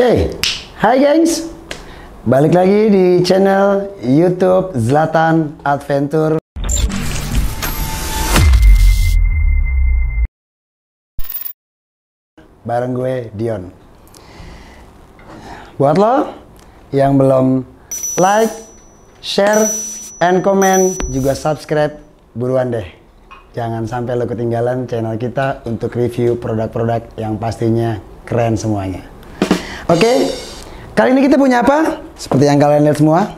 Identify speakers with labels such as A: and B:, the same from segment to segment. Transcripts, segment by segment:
A: Oke, eh, okay. hai gengs. Balik lagi di channel YouTube Zlatan Adventure. Bareng gue Dion. Buat lo yang belum like, share, and comment juga subscribe buruan deh. Jangan sampai lo ketinggalan channel kita untuk review produk-produk yang pastinya keren semuanya. Oke, okay? kali ini kita punya apa? Seperti yang kalian lihat semua,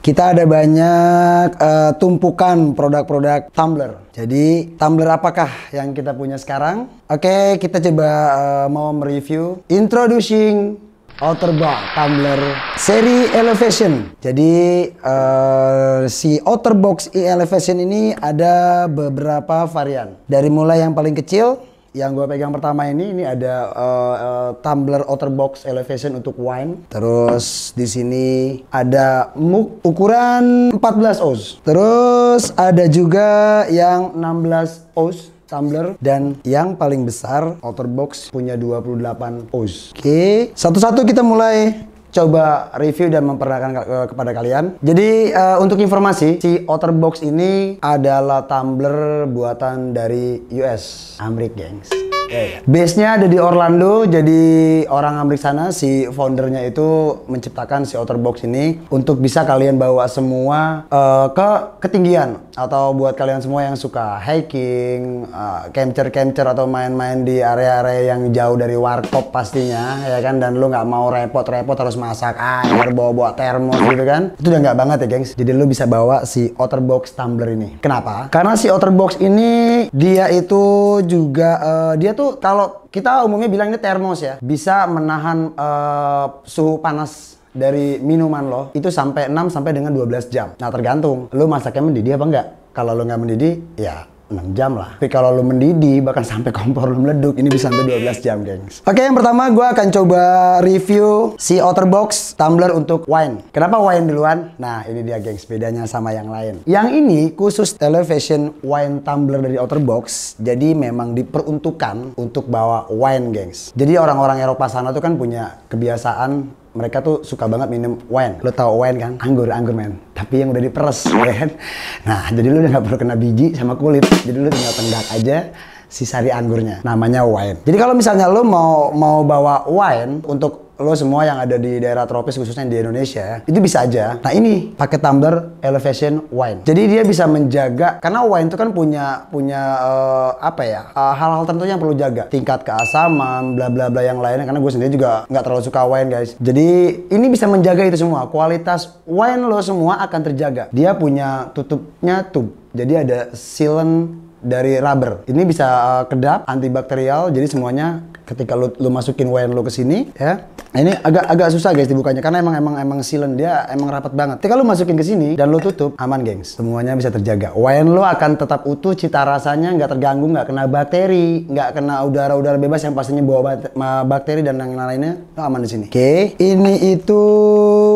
A: kita ada banyak uh, tumpukan produk-produk tumbler. Jadi tumbler apakah yang kita punya sekarang? Oke, okay, kita coba uh, mau mereview introducing Outerbox Tumbler Tumblr seri Elevation. Jadi uh, si Outerbox e Elevation ini ada beberapa varian. Dari mulai yang paling kecil yang gue pegang pertama ini ini ada uh, uh, tumbler outer box elevation untuk wine. Terus di sini ada mug ukuran 14 oz. Terus ada juga yang 16 oz tumbler dan yang paling besar outer box punya 28 oz. Oke, satu-satu kita mulai coba review dan memperkenalkan eh, kepada kalian. Jadi uh, untuk informasi, si Otterbox ini adalah tumbler buatan dari US, Amrik gengs. Okay. Iya, iya. Base-nya ada di Orlando, jadi orang Amerika sana si foundernya itu menciptakan si Otterbox ini untuk bisa kalian bawa semua uh, ke ketinggian atau buat kalian semua yang suka hiking, uh, eh, camper-camper atau main-main di area-area yang jauh dari warkop pastinya, ya kan? Dan lu nggak mau repot-repot harus masak air, ah, bawa-bawa termos gitu kan? Itu udah nggak banget ya, gengs. Jadi lu bisa bawa si Otterbox tumbler ini. Kenapa? Karena si Otterbox ini dia itu juga uh, dia tuh kalau kita umumnya bilang ini termos ya, bisa menahan uh, suhu panas dari minuman lo itu sampai 6 sampai dengan 12 jam. Nah, tergantung lo masaknya mendidih apa enggak. Kalau lo nggak mendidih, ya enam jam lah. Tapi kalau lo mendidih bahkan sampai kompor lo meleduk ini bisa sampai 12 jam, gengs. Oke, yang pertama gue akan coba review si Otterbox tumbler untuk wine. Kenapa wine duluan? Nah, ini dia gengs, bedanya sama yang lain. Yang ini khusus television wine tumbler dari Otterbox. Jadi memang diperuntukkan untuk bawa wine, gengs. Jadi orang-orang Eropa sana tuh kan punya kebiasaan mereka tuh suka banget minum wine. Lo tau wine kan? Anggur, anggur men. Tapi yang udah diperes, ya Nah, jadi lo udah gak perlu kena biji sama kulit. Jadi lo tinggal tenggak aja si sari anggurnya. Namanya wine. Jadi kalau misalnya lo mau mau bawa wine untuk lo semua yang ada di daerah tropis khususnya di Indonesia itu bisa aja nah ini pakai tumbler elevation wine jadi dia bisa menjaga karena wine itu kan punya punya uh, apa ya eh, hal-hal uh, tertentu yang perlu jaga tingkat keasaman bla bla bla yang lainnya karena gue sendiri juga nggak terlalu suka wine guys jadi ini bisa menjaga itu semua kualitas wine lo semua akan terjaga dia punya tutupnya tub jadi ada sealant dari rubber. Ini bisa eh, kedap, antibakterial, jadi semuanya ketika lu, lu masukin wine lu ke sini ya, ini agak agak susah guys dibukanya karena emang emang emang silen dia emang rapat banget. Tapi kalau masukin ke sini dan lo tutup aman gengs, semuanya bisa terjaga. Wine lo akan tetap utuh, cita rasanya nggak terganggu, nggak kena bakteri, nggak kena udara-udara bebas yang pastinya bawa bakteri dan yang lainnya lo aman di sini. Oke, okay. ini itu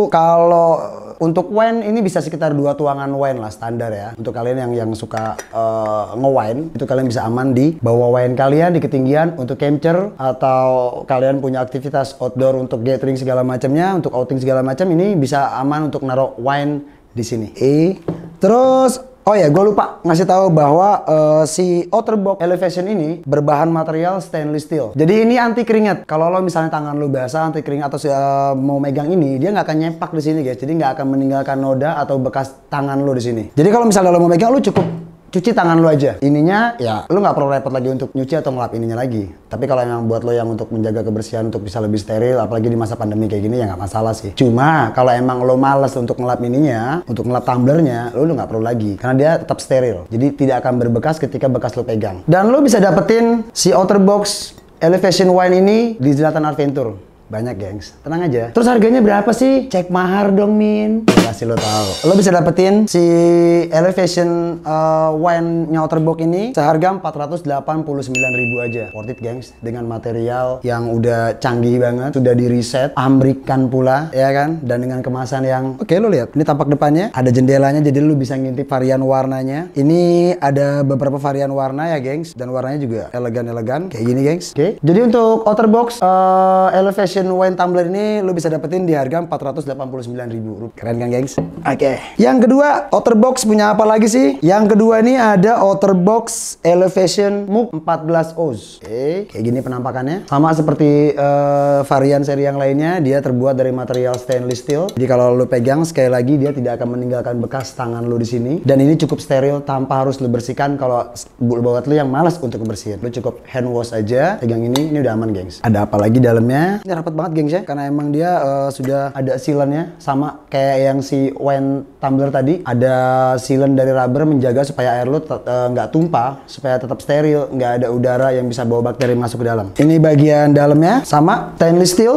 A: kalau untuk wine ini bisa sekitar dua tuangan wine lah standar ya. Untuk kalian yang yang suka uh, nge-wine itu kalian bisa aman di bawa wine kalian di ketinggian untuk camper atau kalian punya aktivitas outdoor untuk untuk gathering segala macamnya, untuk outing segala macam ini bisa aman untuk naruh wine di sini. E. Terus Oh ya, gue lupa ngasih tahu bahwa uh, si outer box elevation ini berbahan material stainless steel. Jadi ini anti keringat. Kalau lo misalnya tangan lo basah anti keringat atau uh, mau megang ini, dia nggak akan nyepak di sini guys. Jadi nggak akan meninggalkan noda atau bekas tangan lo di sini. Jadi kalau misalnya lo mau megang, lo cukup cuci tangan lu aja. Ininya ya lu nggak perlu repot lagi untuk nyuci atau ngelap ininya lagi. Tapi kalau yang buat lo yang untuk menjaga kebersihan untuk bisa lebih steril, apalagi di masa pandemi kayak gini ya nggak masalah sih. Cuma kalau emang lo males untuk ngelap ininya, untuk ngelap tumblernya, lo lu nggak perlu lagi karena dia tetap steril. Jadi tidak akan berbekas ketika bekas lo pegang. Dan lo bisa dapetin si outer box Elevation Wine ini di Zlatan Adventure. Banyak, gengs. Tenang aja. Terus harganya berapa sih? Cek mahar dong, Min. Kasih lo tahu. Lo bisa dapetin si Elevation uh, Wine Nyauter Box ini seharga 489 ribu aja. Worth it, gengs. Dengan material yang udah canggih banget, sudah di reset, ambrikan pula, ya kan? Dan dengan kemasan yang oke okay, lo lihat. Ini tampak depannya ada jendelanya jadi lo bisa ngintip varian warnanya. Ini ada beberapa varian warna ya, gengs. Dan warnanya juga elegan-elegan kayak gini, gengs. Oke. Okay. Jadi untuk outer box uh, Elevation Ocean Wine Tumbler ini lo bisa dapetin di harga Rp489.000. Keren kan, gengs? Oke. Okay. Yang kedua, Otterbox punya apa lagi sih? Yang kedua ini ada Otterbox Elevation Mug 14 Oz. Oke, okay. kayak gini penampakannya. Sama seperti uh, varian seri yang lainnya, dia terbuat dari material stainless steel. Jadi kalau lo pegang sekali lagi dia tidak akan meninggalkan bekas tangan lo di sini. Dan ini cukup steril tanpa harus lo bersihkan kalau buat lo yang malas untuk bersihin. lo cukup hand wash aja, pegang ini, ini udah aman, gengs. Ada apa lagi dalamnya? Ini rapat banget banget ya karena emang dia uh, sudah ada sealannya sama kayak yang si Wayne tumbler tadi ada sealan dari rubber menjaga supaya air lu eh, nggak uh, tumpah supaya tetap steril nggak ada udara yang bisa bawa bakteri masuk ke dalam ini bagian dalamnya sama stainless steel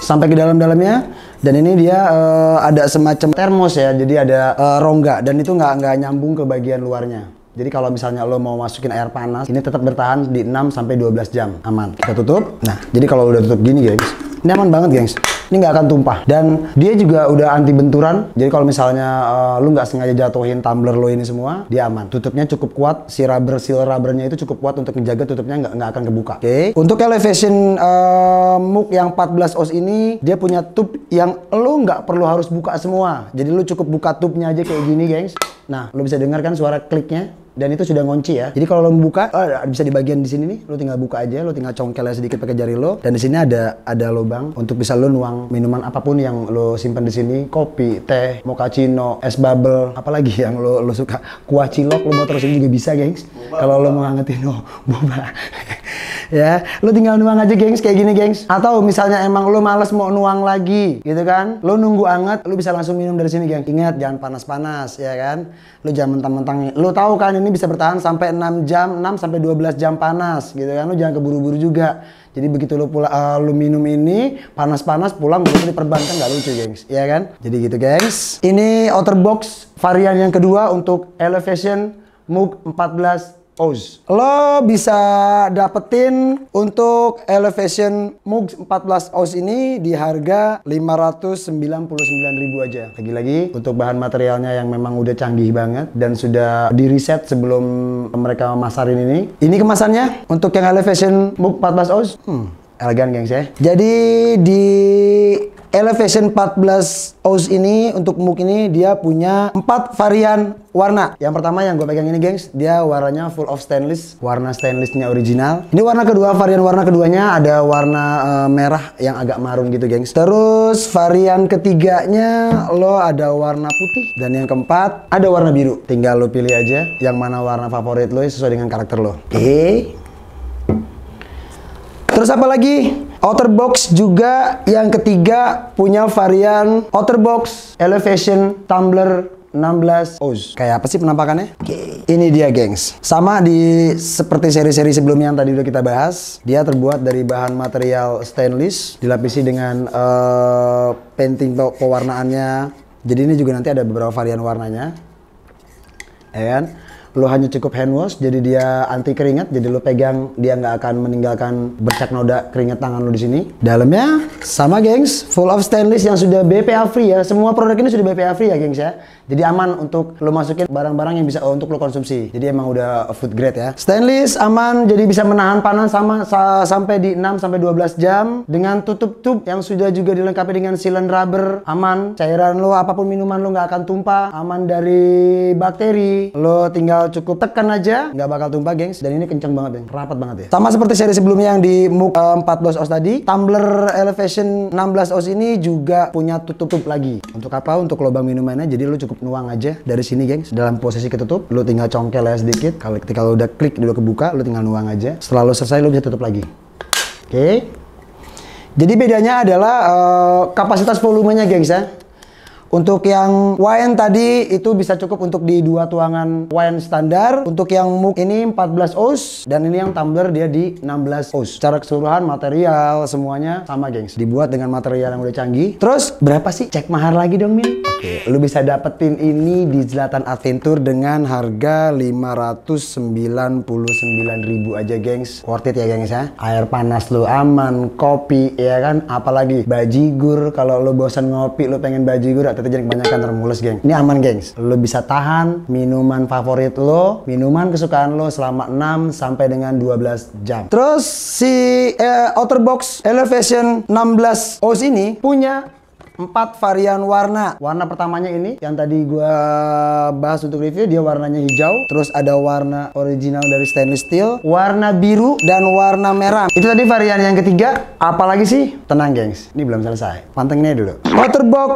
A: sampai ke dalam-dalamnya dan ini dia uh, ada semacam termos ya jadi ada uh, rongga dan itu nggak nggak nyambung ke bagian luarnya jadi kalau misalnya lo mau masukin air panas, ini tetap bertahan di 6 sampai 12 jam. Aman. Kita tutup. Nah, jadi kalau udah tutup gini, guys. Ini aman banget, guys. ini nggak akan tumpah dan dia juga udah anti benturan jadi kalau misalnya uh, eh, lu nggak sengaja jatuhin tumbler lo ini semua dia aman tutupnya cukup kuat si rubber seal rubbernya itu cukup kuat untuk menjaga tutupnya nggak akan kebuka oke okay. untuk elevation uh, muk yang 14 oz ini dia punya tube yang lo nggak perlu harus buka semua jadi lo cukup buka tubenya aja kayak gini guys. nah lo bisa dengarkan suara kliknya dan itu sudah ngunci ya. Jadi kalau lo buka, oh, bisa di bagian di sini nih, lo tinggal buka aja, lo tinggal congkelnya sedikit pakai jari lo. Dan di sini ada ada lubang untuk bisa lo nuang minuman apapun yang lo simpan di sini, kopi, teh, mochaccino, es bubble, apalagi yang lo lo suka, kuah cilok lo mau terusin juga bisa, gengs. Kalau lo mau ngangetin lo, oh, boba ya lo tinggal nuang aja gengs kayak gini gengs atau misalnya emang lo males mau nuang lagi gitu kan Lo nunggu anget lo bisa langsung minum dari sini gengs ingat jangan panas-panas ya kan Lo jangan mentang-mentang Lo tahu kan ini bisa bertahan sampai 6 jam 6 sampai 12 jam panas gitu kan Lo jangan keburu-buru juga jadi begitu lo pula, uh, lu minum ini panas-panas pulang begitu diperbankan gak lucu gengs, ya kan? Jadi gitu gengs. Ini outer box varian yang kedua untuk Elevation Mug 14 Oz. Lo bisa dapetin untuk Elevation Mug 14 Oz ini di harga 599.000 aja. Lagi-lagi untuk bahan materialnya yang memang udah canggih banget dan sudah di reset sebelum mereka masarin ini. Ini kemasannya untuk yang Elevation Mug 14 Oz. Hmm elegan gengs ya. Jadi di Elevation 14 Oz ini untuk muk ini dia punya empat varian warna. Yang pertama yang gue pegang ini gengs, dia warnanya full of stainless, warna stainlessnya original. Ini warna kedua, varian warna keduanya ada warna uh, merah yang agak marun gitu gengs. Terus varian ketiganya lo ada warna putih dan yang keempat ada warna biru. Tinggal lo pilih aja yang mana warna favorit lo sesuai dengan karakter lo. Oke. Terus apa lagi? Otterbox juga yang ketiga punya varian Otterbox Elevation Tumbler 16 oz. Kayak apa sih penampakannya? Okay. Ini dia, gengs. Sama di seperti seri-seri sebelumnya yang tadi udah kita bahas, dia terbuat dari bahan material stainless, dilapisi dengan uh, painting pe pewarnaannya. Jadi ini juga nanti ada beberapa varian warnanya. Ya kan? lu hanya cukup hand wash jadi dia anti keringat jadi lo pegang dia nggak akan meninggalkan bercak noda keringat tangan lo di sini dalamnya sama gengs full of stainless yang sudah BPA free ya semua produk ini sudah BPA free ya gengs ya jadi aman untuk lo masukin barang-barang yang bisa untuk lu konsumsi jadi emang udah food grade ya stainless aman jadi bisa menahan panas sama sa sampai di 6 sampai 12 jam dengan tutup tube yang sudah juga dilengkapi dengan sealant rubber aman cairan lu apapun minuman lo nggak akan tumpah aman dari bakteri lo tinggal bakal cukup tekan aja, nggak bakal tumpah gengs. Dan ini kenceng banget, bang. rapat banget ya. Sama seperti seri sebelumnya yang di MUK 14 eh, OS tadi, tumbler elevation 16 OS ini juga punya tutup-tutup lagi. Untuk apa? Untuk lubang minumannya. Jadi lu cukup nuang aja dari sini gengs. Dalam posisi ketutup, lu tinggal congkel ya sedikit. Kalau ketika lu udah klik, udah kebuka, lu tinggal nuang aja. Setelah lu selesai, lu bisa tutup lagi. Oke. Okay. Jadi bedanya adalah uh, kapasitas volumenya gengs ya. Untuk yang wine tadi itu bisa cukup untuk di dua tuangan wine standar. Untuk yang mug ini 14 oz dan ini yang tumbler dia di 16 oz. Secara keseluruhan material semuanya sama gengs. Dibuat dengan material yang udah canggih. Terus berapa sih cek mahar lagi dong Min? Oke, okay. lu bisa dapetin ini di Zlatan Adventure dengan harga 599 ribu aja gengs. Worth it ya gengs ya. Air panas lu aman, kopi ya kan. Apalagi bajigur kalau lu bosan ngopi lu pengen bajigur kita jadi kebanyakan termulus geng ini aman gengs lo bisa tahan minuman favorit lo minuman kesukaan lo selama 6 sampai dengan 12 jam terus si eh, box Elevation 16 OS ini punya empat varian warna. Warna pertamanya ini yang tadi gua bahas untuk review dia warnanya hijau, terus ada warna original dari stainless steel, warna biru dan warna merah. Itu tadi varian yang ketiga. Apalagi sih? Tenang, gengs. Ini belum selesai. pantengnya aja dulu. Waterbox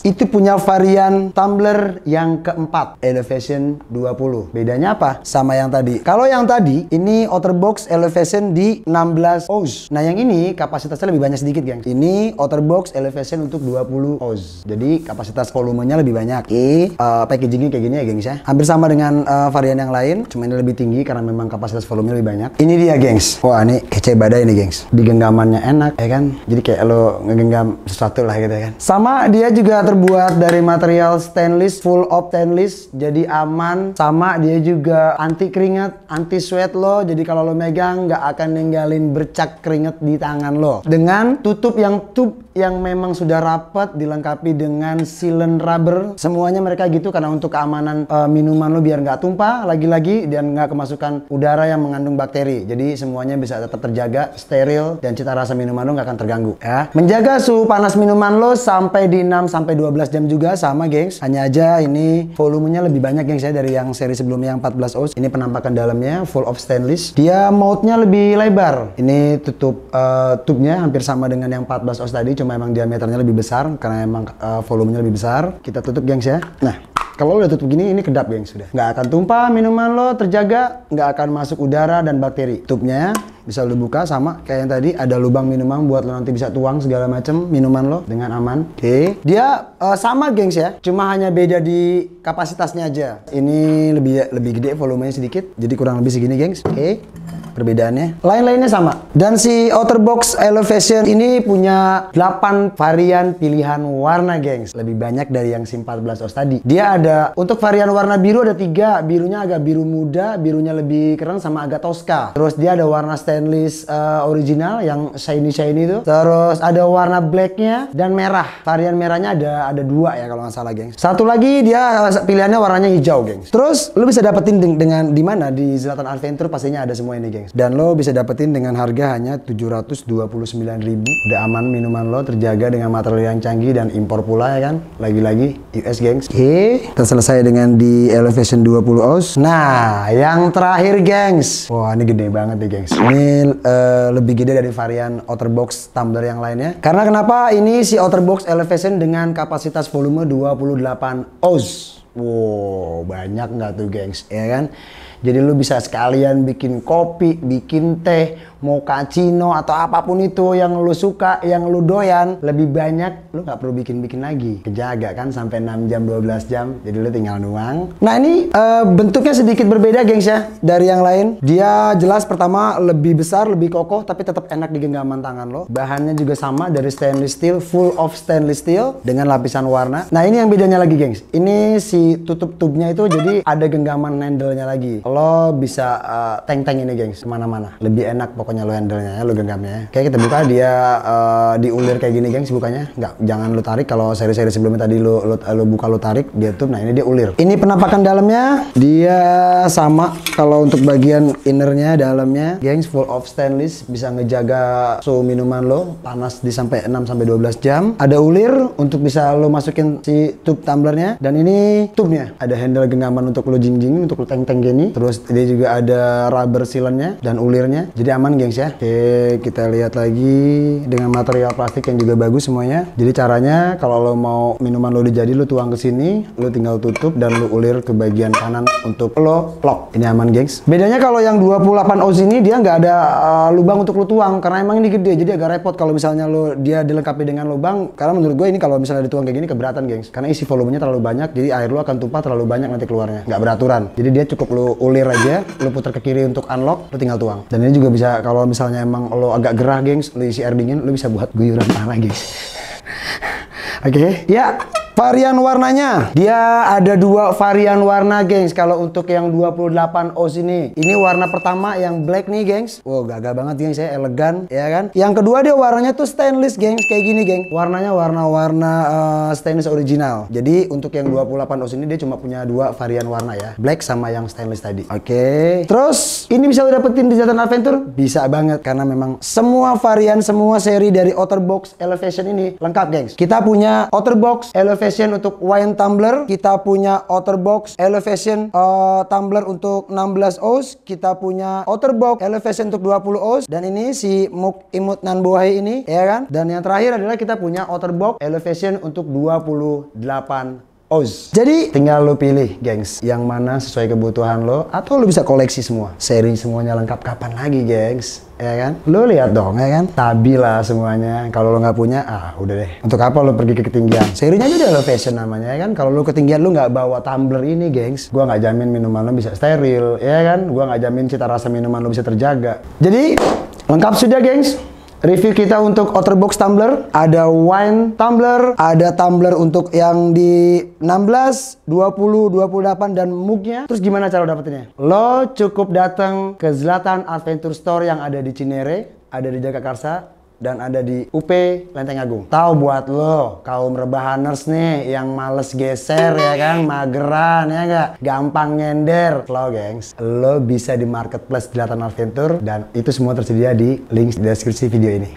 A: itu punya varian tumbler yang keempat, Elevation 20. Bedanya apa? Sama yang tadi. Kalau yang tadi, ini outer box elevation di 16 oz. Nah yang ini kapasitasnya lebih banyak sedikit, geng. Ini outer box elevation untuk 20 oz. Jadi kapasitas volumenya lebih banyak. Oke, uh, packagingnya kayak gini ya, gengs ya. Hampir sama dengan uh, varian yang lain, cuma ini lebih tinggi karena memang kapasitas volumenya lebih banyak. Ini dia, gengs. Wah, ini kece badai ini, gengs. Digenggamannya enak, ya kan? Jadi kayak lo ngegenggam sesuatu lah gitu ya kan. Sama dia juga terbuat dari material stainless, full of stainless, jadi aman. Sama dia juga anti keringat, anti sweat lo. Jadi kalau lo megang nggak akan ninggalin bercak keringat di tangan lo. Dengan tutup yang tube yang memang sudah rapat dilengkapi dengan sealant rubber semuanya mereka gitu karena untuk keamanan e, minuman lo biar nggak tumpah lagi-lagi dan nggak kemasukan udara yang mengandung bakteri jadi semuanya bisa tetap terjaga steril dan cita rasa minuman lo nggak akan terganggu ya menjaga suhu panas minuman lo sampai di 6 sampai 12 jam juga sama gengs hanya aja ini volumenya lebih banyak gengs saya dari yang seri sebelumnya yang 14 oz ini penampakan dalamnya full of stainless dia mautnya lebih lebar ini tutup uh, tubnya hampir sama dengan yang 14 oz tadi cuma emang diameternya lebih besar karena emang uh, volumenya lebih besar. Kita tutup gengs ya. Nah, kalau udah tutup gini, ini kedap gengs sudah. Nggak akan tumpah minuman lo terjaga, nggak akan masuk udara dan bakteri. Tutupnya bisa lo buka sama kayak yang tadi ada lubang minuman buat lo nanti bisa tuang segala macem minuman lo dengan aman. Oke, okay. dia uh, sama gengs ya, cuma hanya beda di kapasitasnya aja. Ini lebih lebih gede volumenya sedikit, jadi kurang lebih segini gengs. Oke. Okay perbedaannya. Lain-lainnya sama. Dan si Outerbox Elevation ini punya 8 varian pilihan warna, gengs. Lebih banyak dari yang si 14 OS tadi. Dia ada untuk varian warna biru ada tiga. Birunya agak biru muda, birunya lebih keren sama agak toska. Terus dia ada warna stainless uh, original yang shiny shiny itu. Terus ada warna blacknya dan merah. Varian merahnya ada ada dua ya kalau nggak salah, gengs. Satu lagi dia eh, pilihannya warnanya hijau, gengs. Terus lu bisa dapetin dengan di mana di Zlatan Adventure pastinya ada semua ini, gengs. Dan lo bisa dapetin dengan harga hanya 729.000. Udah aman minuman lo terjaga dengan material yang canggih dan impor pula ya kan. Lagi-lagi US gengs. Oke, kita selesai dengan di Elevation 20 oz. Nah, yang terakhir gengs. Wah, ini gede banget nih gengs. Ini uh, lebih gede dari varian Otterbox tumbler yang lainnya. Karena kenapa ini si Otterbox Elevation dengan kapasitas volume 28 oz. Wow, banyak nggak tuh gengs, ya kan? Jadi lu bisa sekalian bikin kopi, bikin teh, mau kacino atau apapun itu yang lu suka, yang lu doyan, lebih banyak lu gak perlu bikin-bikin lagi. Kejaga kan sampai 6 jam 12 jam, jadi lu tinggal nuang. Nah, ini uh, bentuknya sedikit berbeda, gengs ya, dari yang lain. Dia jelas pertama lebih besar, lebih kokoh tapi tetap enak di genggaman tangan lo. Bahannya juga sama dari stainless steel, full of stainless steel dengan lapisan warna. Nah, ini yang bedanya lagi, gengs. Ini si tutup tubnya itu jadi ada genggaman handle lagi lo bisa uh, eh, tank-tank ini gengs kemana-mana lebih enak pokoknya lo handlenya, ya lo genggamnya ya kayak kita buka dia uh, diulir kayak gini gengs bukanya nggak jangan lo tarik kalau seri-seri sebelumnya tadi lo, lo, lo buka lo tarik dia tuh nah ini dia ulir ini penampakan dalamnya dia sama kalau untuk bagian innernya dalamnya gengs full of stainless bisa ngejaga suhu minuman lo panas di sampai 6 sampai 12 jam ada ulir untuk bisa lo masukin si tube tumblernya dan ini tube-nya ada handle genggaman untuk lo jingjing untuk lo tank-tank gini Terus ini juga ada rubber sealannya dan ulirnya. Jadi aman gengs ya. Oke, kita lihat lagi dengan material plastik yang juga bagus semuanya. Jadi caranya kalau lo mau minuman lo dijadi lo tuang ke sini, lo tinggal tutup dan lo ulir ke bagian kanan untuk lo lock. Ini aman gengs. Bedanya kalau yang 28 oz ini dia nggak ada uh, lubang untuk lo tuang karena emang ini gede jadi agak repot kalau misalnya lo dia dilengkapi dengan lubang karena menurut gue ini kalau misalnya dituang kayak gini keberatan gengs karena isi volumenya terlalu banyak jadi air lo akan tumpah terlalu banyak nanti keluarnya nggak beraturan jadi dia cukup lo ulir aja, lu putar ke kiri untuk unlock, lu tinggal tuang. Dan ini juga bisa kalau misalnya emang lo agak gerah, gengs, lu isi air dingin, lu bisa buat guyuran tanah, gengs. Oke, okay. ya. Yeah. Varian warnanya, dia ada dua varian warna, gengs. Kalau untuk yang 28 oz ini, ini warna pertama yang black nih, gengs. Wow, gagal banget, gengs. Saya elegan, ya kan? Yang kedua dia warnanya tuh stainless, gengs. Kayak gini, geng. Warnanya warna-warna uh, stainless original. Jadi untuk yang 28 oz ini dia cuma punya dua varian warna ya, black sama yang stainless tadi. Oke. Okay. Terus ini bisa lo dapetin di jatan Adventure? Bisa banget karena memang semua varian, semua seri dari Outer Box Elevation ini lengkap, gengs. Kita punya Outer Box Elevation elevation untuk wine tumbler, kita punya outer box elevation uh, eh, tumbler untuk 16 oz, kita punya outer box elevation untuk 20 oz dan ini si muk imut nan buahi ini ya kan. Dan yang terakhir adalah kita punya outer box elevation untuk 28 Oz. Jadi tinggal lo pilih, gengs, yang mana sesuai kebutuhan lo atau lo bisa koleksi semua, seri semuanya lengkap kapan lagi, gengs? Ya kan? Lo lihat dong, ya kan? Tabi lah semuanya. Kalau lo nggak punya, ah udah deh. Untuk apa lo pergi ke ketinggian? Serinya aja udah fashion namanya, ya kan? Kalau lo ketinggian lo nggak bawa tumbler ini, gengs, gua nggak jamin minuman lo bisa steril, ya kan? Gua nggak jamin cita rasa minuman lo bisa terjaga. Jadi lengkap sudah, gengs. Review kita untuk Otterbox tumbler, ada wine tumbler, ada tumbler untuk yang di 16, 20, 28 dan mugnya. Terus gimana cara dapetinnya? Lo cukup datang ke Zlatan Adventure Store yang ada di Cinere, ada di jakarta dan ada di UP Lenteng Agung. Tahu buat lo kaum rebahaners nih yang males geser ya kan, mageran ya nggak, gampang nyender. Lo gengs, lo bisa di marketplace jelatan Adventure dan itu semua tersedia di link di deskripsi video ini.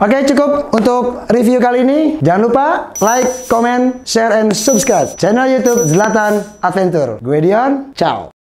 A: Oke cukup untuk review kali ini. Jangan lupa like, comment, share, and subscribe channel YouTube Zlatan Adventure. Gue Dion, ciao.